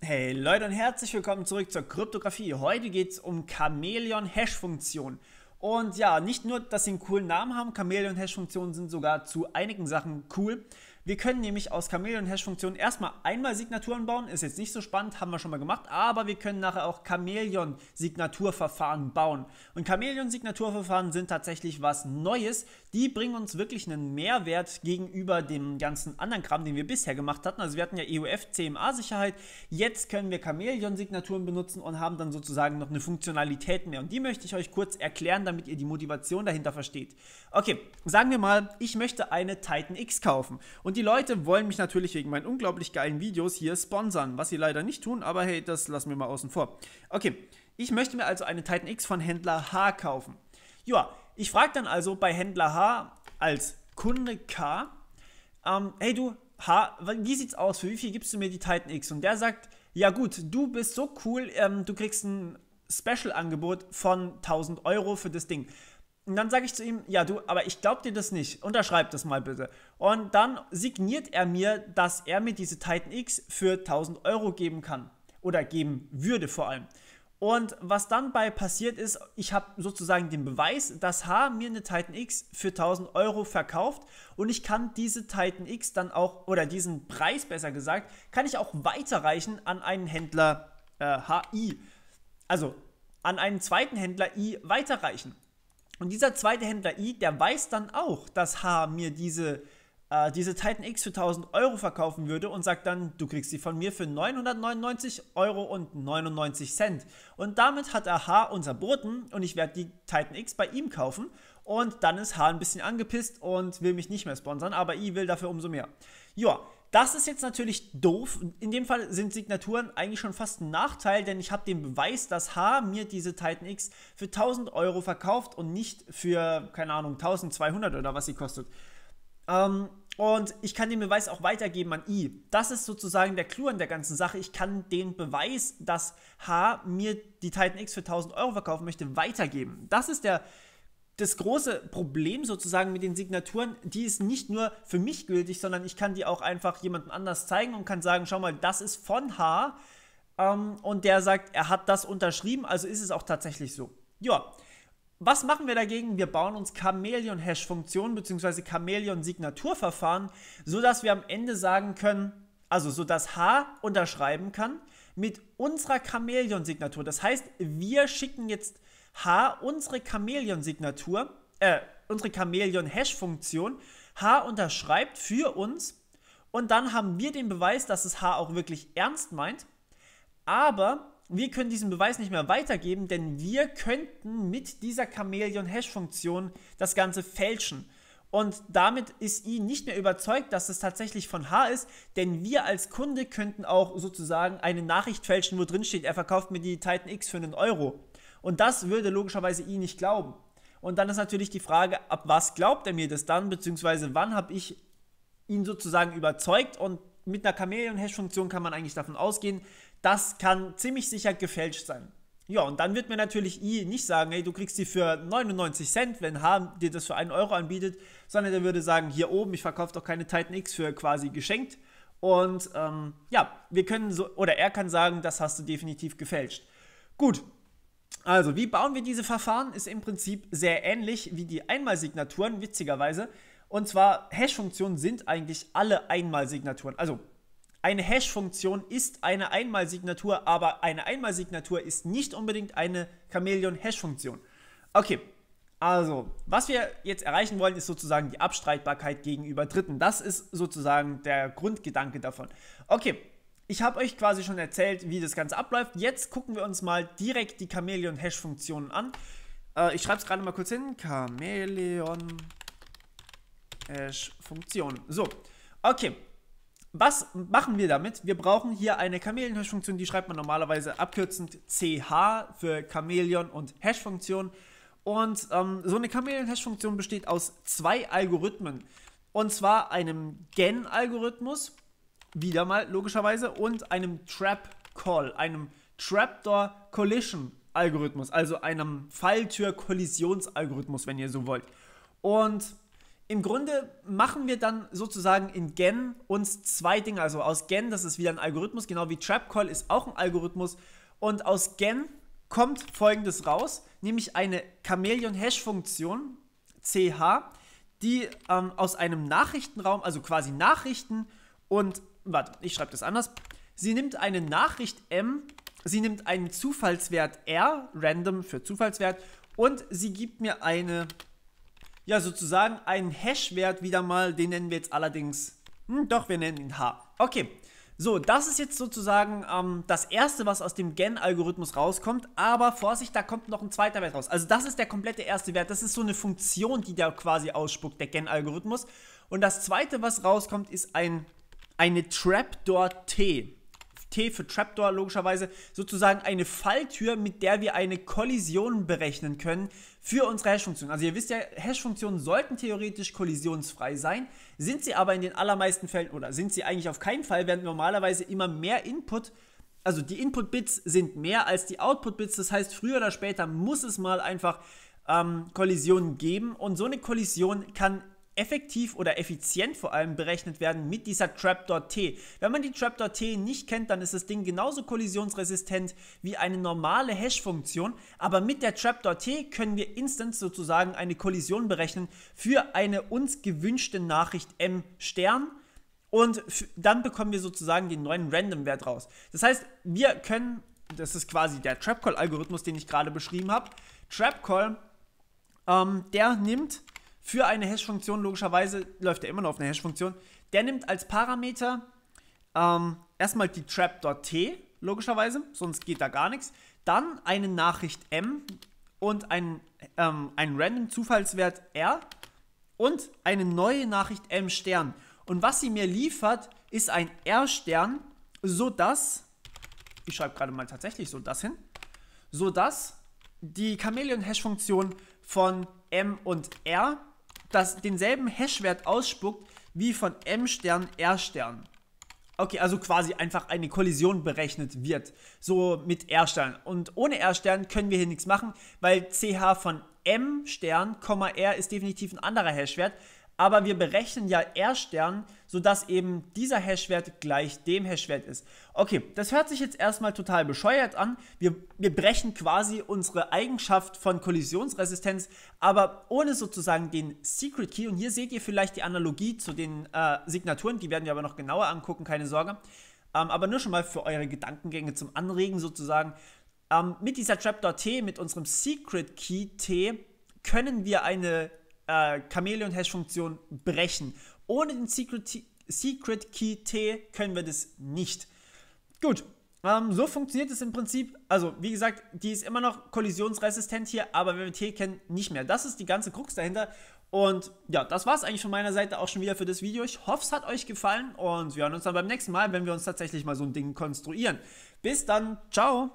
Hey Leute und herzlich willkommen zurück zur Kryptographie. Heute geht es um Chameleon hash funktionen Und ja, nicht nur, dass sie einen coolen Namen haben, Chameleon hash funktionen sind sogar zu einigen Sachen cool, wir können nämlich aus Chameleon-Hash-Funktionen erstmal einmal Signaturen bauen, ist jetzt nicht so spannend, haben wir schon mal gemacht, aber wir können nachher auch Chameleon-Signaturverfahren bauen. Und Chameleon-Signaturverfahren sind tatsächlich was Neues, die bringen uns wirklich einen Mehrwert gegenüber dem ganzen anderen Kram, den wir bisher gemacht hatten. Also wir hatten ja EUF, CMA-Sicherheit, jetzt können wir Chameleon-Signaturen benutzen und haben dann sozusagen noch eine Funktionalität mehr. Und die möchte ich euch kurz erklären, damit ihr die Motivation dahinter versteht. Okay, sagen wir mal, ich möchte eine Titan X kaufen und die Leute wollen mich natürlich wegen meinen unglaublich geilen Videos hier sponsern, was sie leider nicht tun, aber hey, das lassen wir mal außen vor. Okay, ich möchte mir also eine Titan X von Händler H kaufen. Ja, ich frage dann also bei Händler H als Kunde K, ähm, hey du, H, wie sieht's aus? Für wie viel gibst du mir die Titan X? Und der sagt, ja gut, du bist so cool, ähm, du kriegst ein Special-Angebot von 1000 Euro für das Ding. Und dann sage ich zu ihm, ja du, aber ich glaube dir das nicht. Unterschreib das mal bitte. Und dann signiert er mir, dass er mir diese Titan X für 1000 Euro geben kann. Oder geben würde vor allem. Und was dann bei passiert ist, ich habe sozusagen den Beweis, dass H mir eine Titan X für 1000 Euro verkauft und ich kann diese Titan X dann auch, oder diesen Preis besser gesagt, kann ich auch weiterreichen an einen Händler äh, HI. Also an einen zweiten Händler I weiterreichen. Und dieser zweite Händler I, der weiß dann auch, dass H mir diese, äh, diese Titan X für 1000 Euro verkaufen würde und sagt dann, du kriegst sie von mir für 999 Euro und 99 Cent. Und damit hat er H unser Boten und ich werde die Titan X bei ihm kaufen. Und dann ist H ein bisschen angepisst und will mich nicht mehr sponsern, aber I will dafür umso mehr. Joa, das ist jetzt natürlich doof. In dem Fall sind Signaturen eigentlich schon fast ein Nachteil, denn ich habe den Beweis, dass H mir diese Titan X für 1000 Euro verkauft und nicht für, keine Ahnung, 1200 oder was sie kostet. Ähm, und ich kann den Beweis auch weitergeben an I. Das ist sozusagen der Clou an der ganzen Sache. Ich kann den Beweis, dass H mir die Titan X für 1000 Euro verkaufen möchte, weitergeben. Das ist der das große Problem sozusagen mit den Signaturen, die ist nicht nur für mich gültig, sondern ich kann die auch einfach jemandem anders zeigen und kann sagen, schau mal, das ist von H. Ähm, und der sagt, er hat das unterschrieben, also ist es auch tatsächlich so. Ja. Was machen wir dagegen? Wir bauen uns Chameleon-Hash-Funktionen bzw. Chameleon-Signaturverfahren, sodass wir am Ende sagen können, also sodass H unterschreiben kann mit unserer Chameleon-Signatur. Das heißt, wir schicken jetzt H unsere Chamäleon-Signatur, äh, unsere Chamäleon-Hash-Funktion. H unterschreibt für uns und dann haben wir den Beweis, dass es H auch wirklich ernst meint. Aber wir können diesen Beweis nicht mehr weitergeben, denn wir könnten mit dieser Chamäleon-Hash-Funktion das Ganze fälschen. Und damit ist I nicht mehr überzeugt, dass es tatsächlich von H ist, denn wir als Kunde könnten auch sozusagen eine Nachricht fälschen, wo drin steht, er verkauft mir die Titan X für einen Euro. Und das würde logischerweise I nicht glauben. Und dann ist natürlich die Frage, ab was glaubt er mir das dann, beziehungsweise wann habe ich ihn sozusagen überzeugt und mit einer Chameleon-Hash-Funktion kann man eigentlich davon ausgehen, das kann ziemlich sicher gefälscht sein. Ja, und dann wird mir natürlich I nicht sagen, hey, du kriegst die für 99 Cent, wenn H dir das für 1 Euro anbietet, sondern der würde sagen, hier oben, ich verkaufe doch keine Titan X für quasi geschenkt. Und ähm, ja, wir können so, oder er kann sagen, das hast du definitiv gefälscht. Gut, also, wie bauen wir diese Verfahren? Ist im Prinzip sehr ähnlich wie die Einmalsignaturen, witzigerweise. Und zwar, Hash-Funktionen sind eigentlich alle Einmalsignaturen. Also, eine Hash-Funktion ist eine Einmalsignatur, aber eine Einmalsignatur ist nicht unbedingt eine Chameleon-Hash-Funktion. Okay, also, was wir jetzt erreichen wollen, ist sozusagen die Abstreitbarkeit gegenüber Dritten. Das ist sozusagen der Grundgedanke davon. Okay, ich habe euch quasi schon erzählt, wie das Ganze abläuft. Jetzt gucken wir uns mal direkt die Chameleon-Hash-Funktionen an. Äh, ich schreibe es gerade mal kurz hin. chameleon hash funktion So, okay. Was machen wir damit? Wir brauchen hier eine Chameleon-Hash-Funktion, die schreibt man normalerweise abkürzend CH für Chameleon und Hash-Funktion. Und ähm, so eine Chameleon-Hash-Funktion besteht aus zwei Algorithmen. Und zwar einem Gen-Algorithmus, wieder mal logischerweise, und einem Trap Call, einem Trapdoor Collision Algorithmus, also einem Falltür Kollisionsalgorithmus, wenn ihr so wollt. Und im Grunde machen wir dann sozusagen in Gen uns zwei Dinge. Also aus Gen, das ist wieder ein Algorithmus, genau wie Trap Call ist auch ein Algorithmus. Und aus Gen kommt folgendes raus, nämlich eine Chameleon-Hash-Funktion, CH, die ähm, aus einem Nachrichtenraum, also quasi Nachrichten und warte, ich schreibe das anders. Sie nimmt eine Nachricht M, sie nimmt einen Zufallswert R, random für Zufallswert, und sie gibt mir eine, ja sozusagen einen Hash-Wert wieder mal, den nennen wir jetzt allerdings, hm, doch, wir nennen ihn H. Okay, so, das ist jetzt sozusagen ähm, das erste, was aus dem Gen-Algorithmus rauskommt, aber Vorsicht, da kommt noch ein zweiter Wert raus. Also das ist der komplette erste Wert, das ist so eine Funktion, die der quasi ausspuckt, der Gen-Algorithmus. Und das zweite, was rauskommt, ist ein eine Trapdoor T. T für Trapdoor logischerweise, sozusagen eine Falltür, mit der wir eine Kollision berechnen können für unsere Hash-Funktion. Also ihr wisst ja, Hash-Funktionen sollten theoretisch kollisionsfrei sein, sind sie aber in den allermeisten Fällen oder sind sie eigentlich auf keinen Fall, werden normalerweise immer mehr Input also die Input-Bits sind mehr als die Output-Bits. Das heißt, früher oder später muss es mal einfach ähm, Kollisionen geben. Und so eine Kollision kann effektiv oder effizient vor allem berechnet werden mit dieser Trap.t. Wenn man die Trap.t nicht kennt, dann ist das Ding genauso kollisionsresistent wie eine normale Hash-Funktion, aber mit der Trap.t können wir instant sozusagen eine Kollision berechnen für eine uns gewünschte Nachricht M Stern. Und dann bekommen wir sozusagen den neuen Random-Wert raus. Das heißt, wir können, das ist quasi der trap call algorithmus den ich gerade beschrieben habe. Trapcall, ähm, der nimmt für eine Hash-Funktion, logischerweise läuft er immer noch auf eine Hash-Funktion, der nimmt als Parameter ähm, erstmal die trap.t, logischerweise, sonst geht da gar nichts, dann eine Nachricht m und einen, ähm, einen random Zufallswert r und eine neue Nachricht m Stern. Und was sie mir liefert, ist ein r Stern, sodass, ich schreibe gerade mal tatsächlich so das hin, sodass die Chameleon-Hash-Funktion von m und r das denselben Hashwert ausspuckt wie von M Stern R Stern. Okay, also quasi einfach eine Kollision berechnet wird, so mit R Stern. Und ohne R Stern können wir hier nichts machen, weil CH von M Stern, R ist definitiv ein anderer Hashwert aber wir berechnen ja R-Stern, sodass eben dieser Hashwert gleich dem Hashwert ist. Okay, das hört sich jetzt erstmal total bescheuert an. Wir, wir brechen quasi unsere Eigenschaft von Kollisionsresistenz, aber ohne sozusagen den Secret Key. Und hier seht ihr vielleicht die Analogie zu den äh, Signaturen, die werden wir aber noch genauer angucken, keine Sorge. Ähm, aber nur schon mal für eure Gedankengänge zum Anregen sozusagen. Ähm, mit dieser Trap.t, mit unserem Secret Key T, können wir eine äh, Chameleon-Hash-Funktion brechen. Ohne den Secret, Secret Key T können wir das nicht. Gut, ähm, so funktioniert es im Prinzip. Also, wie gesagt, die ist immer noch kollisionsresistent hier, aber wenn wir T kennen, nicht mehr. Das ist die ganze Krux dahinter. Und ja, das war es eigentlich von meiner Seite auch schon wieder für das Video. Ich hoffe, es hat euch gefallen und wir hören uns dann beim nächsten Mal, wenn wir uns tatsächlich mal so ein Ding konstruieren. Bis dann, ciao!